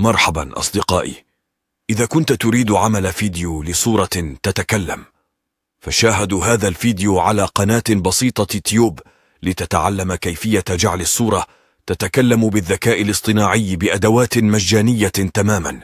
مرحبا أصدقائي إذا كنت تريد عمل فيديو لصورة تتكلم فشاهدوا هذا الفيديو على قناة بسيطة تيوب لتتعلم كيفية جعل الصورة تتكلم بالذكاء الاصطناعي بأدوات مجانية تماما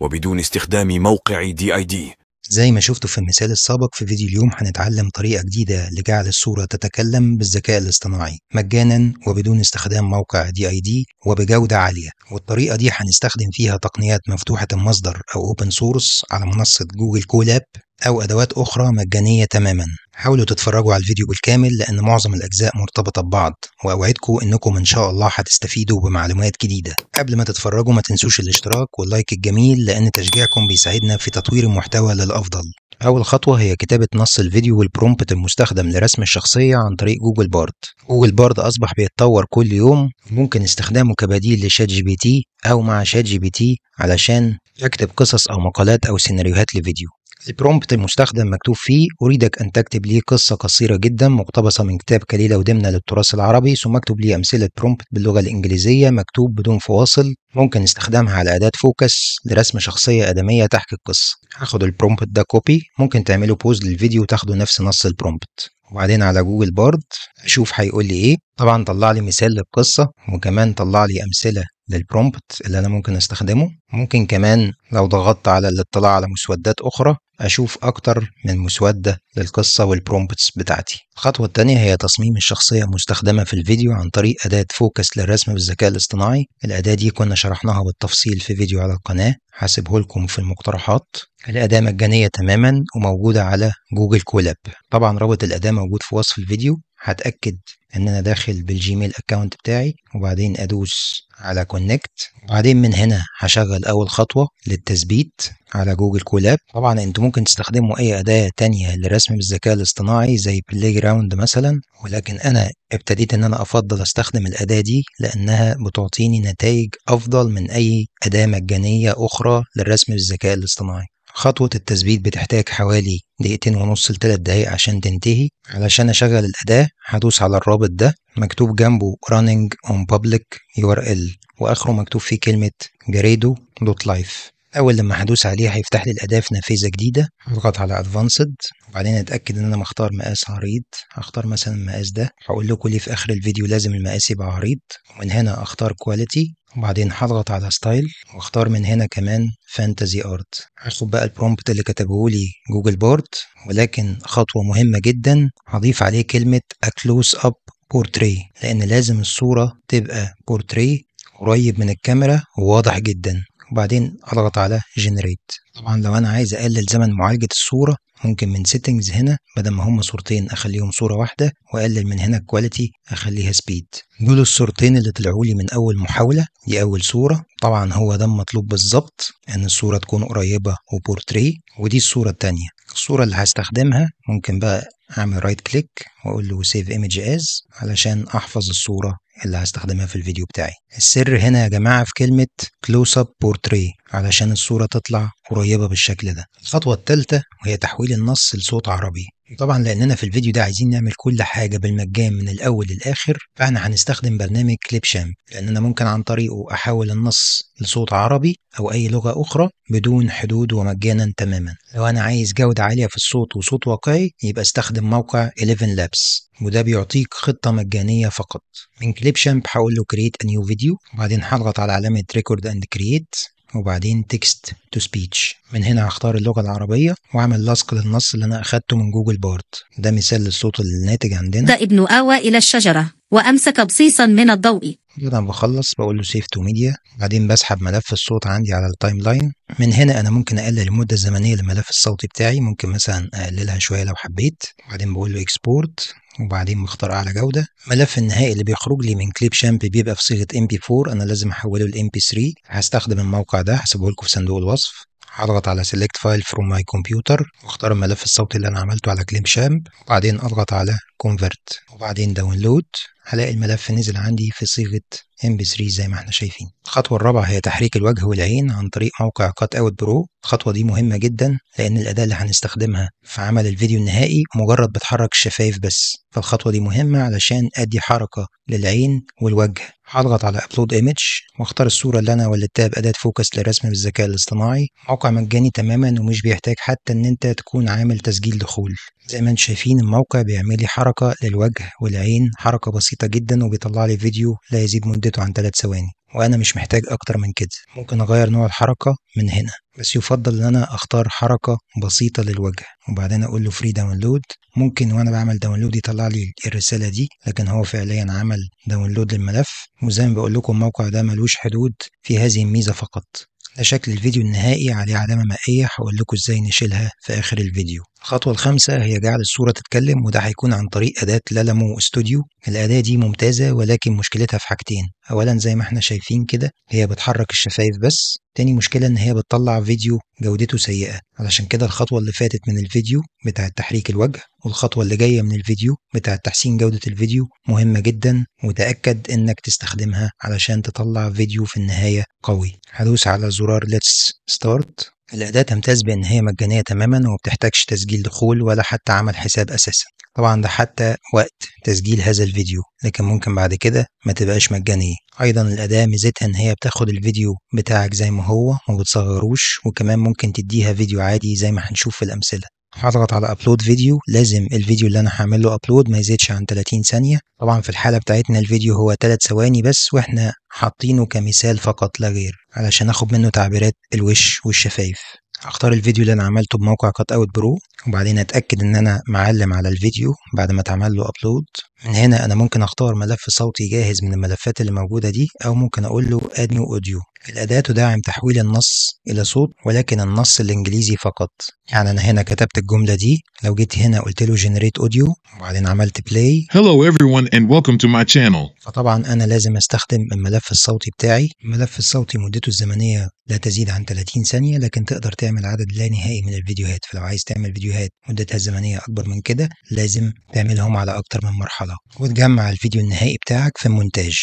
وبدون استخدام موقع دي اي دي زي ما شفتوا في المثال السابق في فيديو اليوم هنتعلم طريقة جديدة لجعل الصورة تتكلم بالذكاء الاصطناعي مجانا وبدون استخدام موقع دي اي دي وبجودة عالية والطريقة دي هنستخدم فيها تقنيات مفتوحة المصدر أو open source على منصة جوجل كولاب أو أدوات أخرى مجانية تماما حاولوا تتفرجوا على الفيديو بالكامل لأن معظم الأجزاء مرتبطة ببعض وأوعدكم إنكم إن شاء الله هتستفيدوا بمعلومات جديدة قبل ما تتفرجوا ما تنسوش الاشتراك واللايك الجميل لأن تشجيعكم بيساعدنا في تطوير المحتوى للأفضل أول خطوة هي كتابة نص الفيديو والبرومبت المستخدم لرسم الشخصية عن طريق جوجل بارد جوجل بارد أصبح بيتطور كل يوم ممكن استخدامه كبديل لشات جي بي تي أو مع شات جي بي تي علشان يكتب قصص أو مقالات أو سيناريوهات لفيديو البرومبت المستخدم مكتوب فيه أريدك أن تكتب لي قصة قصيرة جدا مقتبسة من كتاب كليلة ودمنة للتراث العربي ثم اكتب لي أمثلة برومبت باللغة الإنجليزية مكتوب بدون فواصل ممكن استخدامها على أداة فوكس لرسم شخصية آدمية تحكي القصة هاخد البرومبت ده كوبي ممكن تعمله بوز للفيديو وتاخده نفس نص البرومبت وبعدين على جوجل بارد أشوف هيقول لي إيه طبعا طلع لي مثال للقصة وكمان طلع لي أمثلة للبرومبت اللي أنا ممكن أستخدمه ممكن كمان لو ضغطت على الاطلاع على مسودات أخرى أشوف أكتر من مسودة للقصة والبرومبتس بتاعتي الخطوة التانية هي تصميم الشخصية المستخدمة في الفيديو عن طريق أداة فوكس للرسم بالذكاء الاصطناعي الأداة دي كنا شرحناها بالتفصيل في فيديو على القناة حاسبه لكم في المقترحات الأداة مجانية تماما وموجودة على جوجل كولاب طبعا رابط الأداة موجود في وصف الفيديو هتأكد ان انا داخل بالجيميل اكونت بتاعي وبعدين ادوس على كونكت وبعدين من هنا هشغل اول خطوة للتثبيت على جوجل كولاب طبعا انتوا ممكن تستخدموا اي اداة تانية لرسم بالذكاء الاصطناعي زي بلاي جراوند مثلا ولكن انا ابتديت ان انا افضل استخدم الاداة دي لانها بتعطيني نتائج افضل من اي اداة مجانية اخرى للرسم بالذكاء الاصطناعي خطوة التثبيت بتحتاج حوالي دقيقتين ونص لتلات دقايق عشان تنتهي علشان أشغل الأداة هدوس على الرابط ده مكتوب جنبه running on public url وآخره مكتوب فيه كلمة جريدو دوت لايف أول لما هدوس عليه هيفتح لي الأداة في نافذة جديدة هضغط على أدفانسد وبعدين أتأكد إن أنا مختار مقاس عريض هختار مثلا المقاس ده هقول لكم ليه في آخر الفيديو لازم المقاس يبقى عريض ومن هنا أختار كواليتي وبعدين هضغط على ستايل واختار من هنا كمان فانتزي ارت هاخد بقى البرومبت اللي كتبه لي جوجل بورد ولكن خطوه مهمه جدا هضيف عليه كلمه اكلوز اب بورتري لان لازم الصوره تبقى بورتري قريب من الكاميرا وواضح جدا وبعدين اضغط على جنريت طبعا لو انا عايز اقلل زمن معالجه الصوره ممكن من سيتنجز هنا بدل ما هم صورتين اخليهم صوره واحده واقلل من هنا الكواليتي اخليها سبيد دول الصورتين اللي طلعوا لي من اول محاوله دي اول صوره طبعا هو ده المطلوب بالظبط ان الصوره تكون قريبه وبورتري ودي الصوره الثانيه الصوره اللي هستخدمها ممكن بقى اعمل رايت كليك واقول له سيف ايمج از علشان احفظ الصوره اللي هستخدمها في الفيديو بتاعي السر هنا يا جماعة في كلمة close up portrait علشان الصورة تطلع قريبة بالشكل ده الخطوة الثالثة وهي تحويل النص لصوت عربي طبعا لاننا في الفيديو ده عايزين نعمل كل حاجه بالمجان من الاول للاخر فاحنا هنستخدم برنامج كليب شام لان انا ممكن عن طريقه احول النص لصوت عربي او اي لغه اخرى بدون حدود ومجانا تماما لو انا عايز جوده عاليه في الصوت وصوت واقعي يبقى استخدم موقع 11 لابس وده بيعطيك خطه مجانيه فقط من كليب شامب هقول له كرييت ا نيو فيديو وبعدين هضغط على علامه ريكورد اند كرييت وبعدين تكست تو سبيتش من هنا هختار اللغة العربية وأعمل لصق للنص اللي أنا أخدته من جوجل بارت ده مثال للصوت الناتج عندنا ده ابن آوى إلى الشجرة وأمسك بصيصا من الضوء أنا بخلص بقول له سيف تو ميديا بعدين بسحب ملف الصوت عندي على التايم لاين من هنا أنا ممكن أقلل المدة الزمنية للملف الصوتي بتاعي ممكن مثلا أقللها شوية لو حبيت بعدين بقول له اكسبورت وبعدين بختار أعلى جودة الملف النهائي اللي بيخرج لي من كليب شامب بيبقى في صيغه ام بي MP4 أنا لازم أحوله ل بي 3 هستخدم الموقع ده هسيبه لكم في صندوق الوصف هضغط على سيلكت فايل فروم ماي كمبيوتر واختار الملف الصوتي اللي انا عملته على كليب شامب وبعدين اضغط على كونفرت وبعدين داونلود هلاقي الملف نزل عندي في صيغة mp3 زي ما احنا شايفين الخطوة الرابعة هي تحريك الوجه والعين عن طريق موقع كات اوت برو الخطوة دي مهمة جدا لأن الأداة اللي هنستخدمها في عمل الفيديو النهائي مجرد بتحرك الشفايف بس فالخطوة دي مهمة علشان أدي حركة للعين والوجه هضغط على ابلود ايمج واختار الصوره اللي انا ولدتها باداه فوكس للرسم بالذكاء الاصطناعي موقع مجاني تماما ومش بيحتاج حتى ان انت تكون عامل تسجيل دخول زي ما انتم شايفين الموقع بيعمل لي حركه للوجه والعين حركه بسيطه جدا وبيطلع لي فيديو لا يزيد مدته عن 3 ثواني وانا مش محتاج اكتر من كده ممكن اغير نوع الحركه من هنا بس يفضل ان انا اختار حركه بسيطه للوجه وبعدين اقول له فري داونلود ممكن وانا بعمل داونلود يطلع لي الرساله دي لكن هو فعليا عمل داونلود للملف وزي ما بقول لكم الموقع ده ملوش حدود في هذه الميزه فقط ده شكل الفيديو النهائي عليه علامه مائيه هقول لكم ازاي نشيلها في اخر الفيديو الخطوة الخامسة هي جعل الصورة تتكلم وده هيكون عن طريق أداة لالامو استوديو الأداة دي ممتازة ولكن مشكلتها في حاجتين أولا زي ما احنا شايفين كده هي بتحرك الشفايف بس تاني مشكلة إن هي بتطلع فيديو جودته سيئة علشان كده الخطوة اللي فاتت من الفيديو بتاعة تحريك الوجه والخطوة اللي جاية من الفيديو بتاعة تحسين جودة الفيديو مهمة جدا وتأكد إنك تستخدمها علشان تطلع فيديو في النهاية قوي هدوس على زرار Let's Start الأداة تمتاز بأن هي مجانية تماما ومبتحتاجش تسجيل دخول ولا حتى عمل حساب أساسا طبعا ده حتى وقت تسجيل هذا الفيديو لكن ممكن بعد كده ما تبقاش مجانية أيضا الأداة ميزتها إن هي بتاخد الفيديو بتاعك زي ما هو ما بتصغروش وكمان ممكن تديها فيديو عادي زي ما هنشوف في الأمثلة هضغط على ابلود فيديو لازم الفيديو اللي انا هعمل له ابلود ما يزيدش عن 30 ثانيه طبعا في الحاله بتاعتنا الفيديو هو 3 ثواني بس واحنا حاطينه كمثال فقط لا غير علشان اخد منه تعبيرات الوش والشفايف هختار الفيديو اللي انا عملته بموقع كات اوت برو وبعدين اتاكد ان انا معلم على الفيديو بعد ما اتعمل له ابلود من هنا أنا ممكن أختار ملف صوتي جاهز من الملفات اللي موجودة دي أو ممكن أقول له Add New Audio الأداة تدعم تحويل النص إلى صوت ولكن النص الإنجليزي فقط يعني أنا هنا كتبت الجملة دي لو جيت هنا قلت له Generate Audio وبعدين عملت Play Hello everyone and welcome to my channel فطبعا أنا لازم أستخدم الملف الصوتي بتاعي الملف الصوتي مدته الزمنية لا تزيد عن 30 ثانية لكن تقدر تعمل عدد لا نهائي من الفيديوهات فلو عايز تعمل فيديوهات مدتها الزمنية أكبر من كده لازم تعملهم على أكتر من مرحلة الله وتجمع الفيديو النهائي بتاعك في مونتاج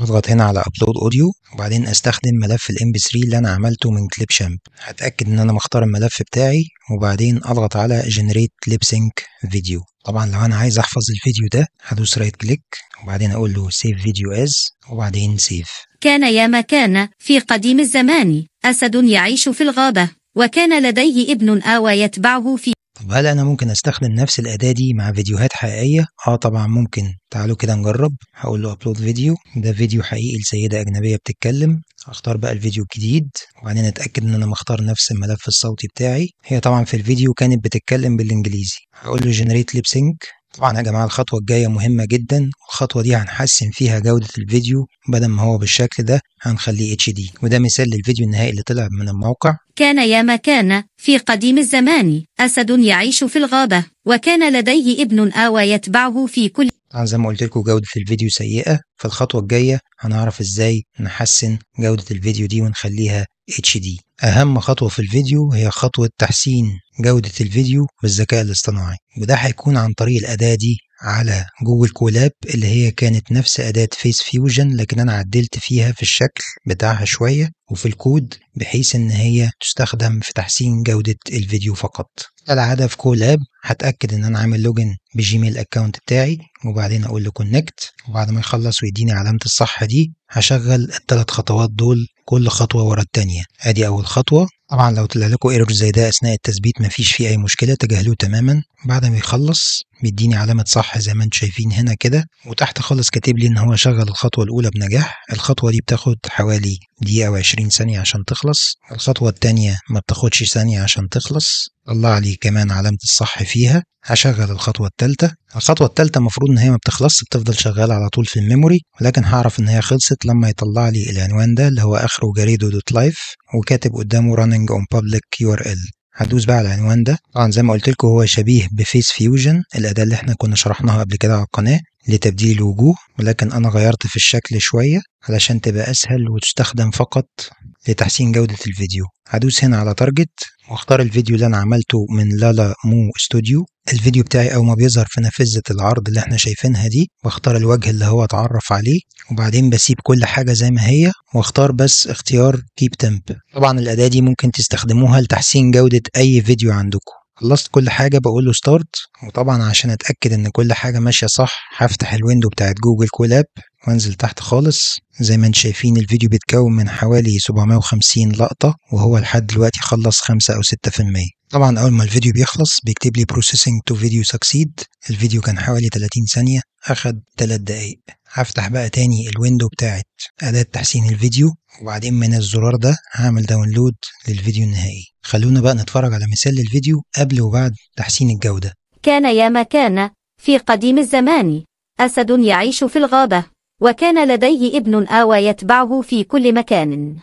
اضغط هنا على ابلود اوديو وبعدين استخدم ملف الام بي 3 اللي انا عملته من كليب شامب هتاكد ان انا مختار الملف بتاعي وبعدين اضغط على جنريت كليب سينك فيديو طبعا لو انا عايز احفظ الفيديو ده هدوس رايت كليك وبعدين اقول له سيف فيديو از وبعدين سيف كان يا ما كان في قديم الزمان اسد يعيش في الغابه وكان لديه ابن اوى يتبعه في طب هل أنا ممكن أستخدم نفس الأداة دي مع فيديوهات حقيقية؟ آه طبعا ممكن تعالوا كده نجرب هقول له أبلود فيديو ده فيديو حقيقي لسيدة أجنبية بتتكلم هختار بقى الفيديو الجديد وبعدين أتأكد إن أنا مختار نفس الملف الصوتي بتاعي هي طبعا في الفيديو كانت بتتكلم بالإنجليزي هقول له جنريت ليبسينج طبعا يا جماعة الخطوة الجاية مهمة جدا الخطوة دي هنحسن فيها جودة الفيديو بدل ما هو بالشكل ده هنخليه اتش دي وده مثال للفيديو النهائي اللي طلع من الموقع كان يا ما كان في قديم الزمان أسد يعيش في الغابة وكان لديه ابن آوى يتبعه في كل طبعا زي ما قلت لكم جودة الفيديو سيئة فالخطوة الجاية هنعرف ازاي نحسن جودة الفيديو دي ونخليها اتش دي أهم خطوة في الفيديو هي خطوة تحسين جودة الفيديو بالذكاء الاصطناعي وده هيكون عن طريق الأداة دي على جوجل كولاب اللي هي كانت نفس أداة فيس فيوجن لكن أنا عدلت فيها في الشكل بتاعها شوية وفي الكود بحيث إن هي تستخدم في تحسين جودة الفيديو فقط كالعادة في كولاب هتأكد إن أنا عامل لوجن بجيميل أكاونت بتاعي وبعدين أقول له كونكت وبعد ما يخلص ويديني علامة الصح دي هشغل الثلاث خطوات دول كل خطوة ورا التانية ادي اول خطوة طبعا لو طلع لكم ايرور زي ده اثناء التثبيت مفيش فيه اي مشكله تجاهلوه تماما بعد ما يخلص بيديني علامه صح زي ما انتم شايفين هنا كده وتحت خالص كاتب لي ان هو شغل الخطوه الاولى بنجاح الخطوه دي بتاخد حوالي دقيقه و20 ثانيه عشان تخلص الخطوه الثانيه ما بتاخدش ثانيه عشان تخلص طلع لي كمان علامه الصح فيها هشغل الخطوه الثالثه الخطوه الثالثه المفروض ان هي ما بتخلصش بتفضل شغاله على طول في الميموري ولكن هعرف ان هي خلصت لما يطلع لي العنوان ده اللي هو اخره جريدو دوت لايف وكاتب قدامه running Programming on Public URL هدوس بقى على العنوان ده طبعا زي ما قلت لكم هو شبيه بفيس فيوجن الأداة اللي احنا كنا شرحناها قبل كده على القناة لتبديل الوجوه ولكن أنا غيرت في الشكل شوية علشان تبقى أسهل وتستخدم فقط لتحسين جودة الفيديو هدوس هنا على تارجت واختار الفيديو اللي انا عملته من لالا مو استوديو الفيديو بتاعي اول ما بيظهر في نافذة العرض اللي احنا شايفينها دي واختار الوجه اللي هو اتعرف عليه وبعدين بسيب كل حاجة زي ما هي واختار بس اختيار كيب تمب طبعا الاداة دي ممكن تستخدموها لتحسين جودة اي فيديو عندكم خلصت كل حاجة بقول له ستارت وطبعا عشان اتأكد ان كل حاجة ماشية صح هفتح الويندو بتاعت جوجل كولاب وانزل تحت خالص زي ما انتم شايفين الفيديو بيتكون من حوالي 750 لقطة وهو لحد دلوقتي خلص 5 أو 6% طبعا أول ما الفيديو بيخلص بيكتب لي بروسيسنج تو فيديو سكسيد الفيديو كان حوالي 30 ثانية أخد 3 دقايق هفتح بقى تاني الويندو بتاعت أداة تحسين الفيديو وبعدين من الزرار ده هعمل داونلود للفيديو النهائي خلونا بقى نتفرج على مثال للفيديو قبل وبعد تحسين الجودة كان يا ما كان في قديم الزمان أسد يعيش في الغابة وكان لديه ابن آوى يتبعه في كل مكان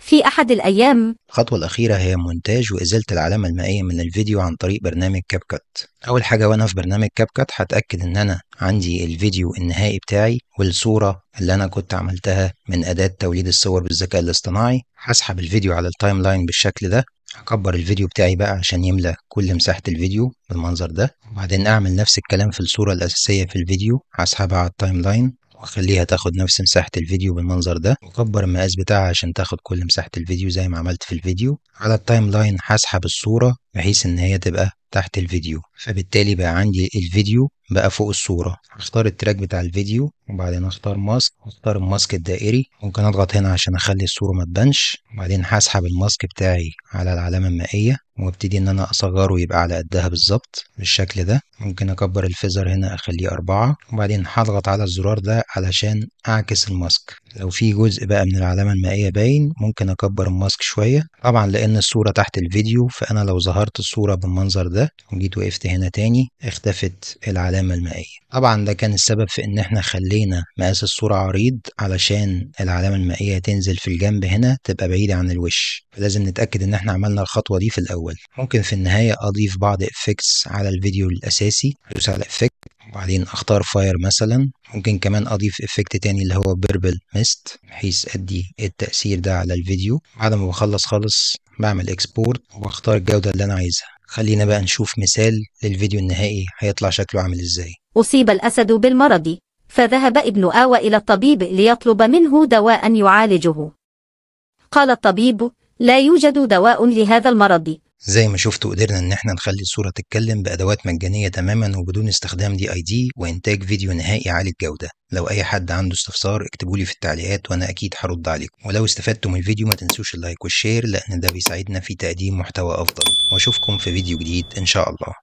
في أحد الأيام الخطوة الأخيرة هي مونتاج وإزالة العلامة المائية من الفيديو عن طريق برنامج كاب كات أول حاجة وأنا في برنامج كاب كات هتأكد إن أنا عندي الفيديو النهائي بتاعي والصورة اللي أنا كنت عملتها من أداة توليد الصور بالذكاء الاصطناعي هسحب الفيديو على التايم لاين بالشكل ده هكبر الفيديو بتاعي بقى عشان يملى كل مساحة الفيديو بالمنظر ده وبعدين أعمل نفس الكلام في الصورة الأساسية في الفيديو هسحبها على التايم لاين واخليها تاخد نفس مساحة الفيديو بالمنظر ده واكبر المقاس بتاعها عشان تاخد كل مساحة الفيديو زي ما عملت في الفيديو على التايم لاين هسحب الصورة بحيث ان هي تبقى تحت الفيديو فبالتالي بقى عندي الفيديو بقى فوق الصورة هختار التراك بتاع الفيديو وبعدين اختار ماسك اختار الماسك الدائري ممكن اضغط هنا عشان اخلي الصورة ما تبانش وبعدين هسحب الماسك بتاعي على العلامة المائية وابتدي ان انا اصغره يبقى على قدها بالظبط بالشكل ده ممكن اكبر الفيزر هنا اخليه أربعة وبعدين هضغط على الزرار ده علشان اعكس الماسك لو في جزء بقى من العلامة المائية باين ممكن اكبر الماسك شوية طبعا لان الصورة تحت الفيديو فانا لو ظهرت الصورة بالمنظر ده وجيت وقفت هنا تاني اختفت العلامة المائية طبعا ده كان السبب في ان احنا خلينا علينا مقاس الصورة عريض علشان العلامة المائية تنزل في الجنب هنا تبقى بعيدة عن الوش فلازم نتأكد إن إحنا عملنا الخطوة دي في الأول ممكن في النهاية أضيف بعض افكس على الفيديو الأساسي أدوس على إفكت وبعدين اختار فاير مثلا ممكن كمان اضيف افكت تاني اللي هو بيربل ميست بحيث ادي التأثير ده على الفيديو بعد ما بخلص خالص بعمل اكسبورت وبختار الجودة اللي انا عايزها خلينا بقى نشوف مثال للفيديو النهائي هيطلع شكله عامل ازاي أصيب الأسد بالمرض فذهب ابن آوى إلى الطبيب ليطلب منه دواء يعالجه قال الطبيب لا يوجد دواء لهذا المرض زي ما شفتوا قدرنا ان احنا نخلي الصورة تتكلم بأدوات مجانية تماما وبدون استخدام دي اي دي وانتاج فيديو نهائي عالي الجودة لو اي حد عنده استفسار اكتبوا لي في التعليقات وانا اكيد هرد عليكم ولو استفدتوا من الفيديو ما تنسوش اللايك والشير لان ده بيساعدنا في تقديم محتوى افضل واشوفكم في فيديو جديد ان شاء الله